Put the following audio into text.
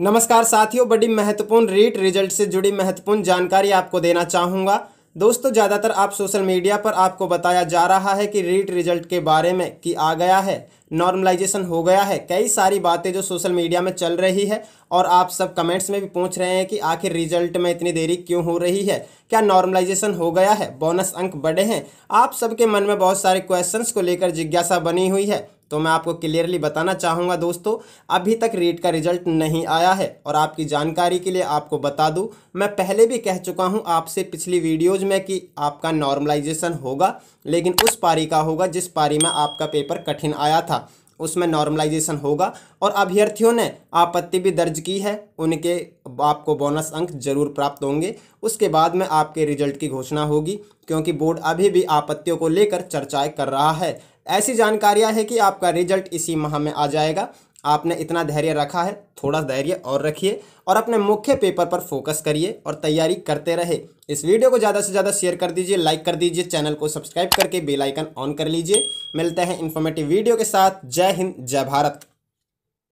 नमस्कार साथियों बड़ी महत्वपूर्ण रीट रिजल्ट से जुड़ी महत्वपूर्ण जानकारी आपको देना चाहूँगा दोस्तों ज़्यादातर आप सोशल मीडिया पर आपको बताया जा रहा है कि रीट रिजल्ट के बारे में कि आ गया है नॉर्मलाइजेशन हो गया है कई सारी बातें जो सोशल मीडिया में चल रही है और आप सब कमेंट्स में भी पूछ रहे हैं कि आखिर रिजल्ट में इतनी देरी क्यों हो रही है क्या नॉर्मलाइजेशन हो गया है बोनस अंक बढ़े हैं आप सबके मन में बहुत सारे क्वेश्चंस को लेकर जिज्ञासा बनी हुई है तो मैं आपको क्लियरली बताना चाहूँगा दोस्तों अभी तक रीट का रिजल्ट नहीं आया है और आपकी जानकारी के लिए आपको बता दूँ मैं पहले भी कह चुका हूँ आपसे पिछली वीडियोज़ में कि आपका नॉर्मलाइजेशन होगा लेकिन उस पारी का होगा जिस पारी में आपका पेपर कठिन आया था उसमें नॉर्मलाइजेशन होगा और अभ्यर्थियों ने आपत्ति भी दर्ज की है उनके आपको बोनस अंक जरूर प्राप्त होंगे उसके बाद में आपके रिजल्ट की घोषणा होगी क्योंकि बोर्ड अभी भी आपत्तियों को लेकर चर्चाएं कर रहा है ऐसी जानकारियाँ है कि आपका रिजल्ट इसी माह में आ जाएगा आपने इतना धैर्य रखा है थोड़ा धैर्य और रखिए और अपने मुख्य पेपर पर फोकस करिए और तैयारी करते रहे इस वीडियो को ज़्यादा से ज़्यादा शेयर कर दीजिए लाइक कर दीजिए चैनल को सब्सक्राइब करके बेल आइकन ऑन कर लीजिए मिलते हैं इन्फॉर्मेटिव वीडियो के साथ जय हिंद जय भारत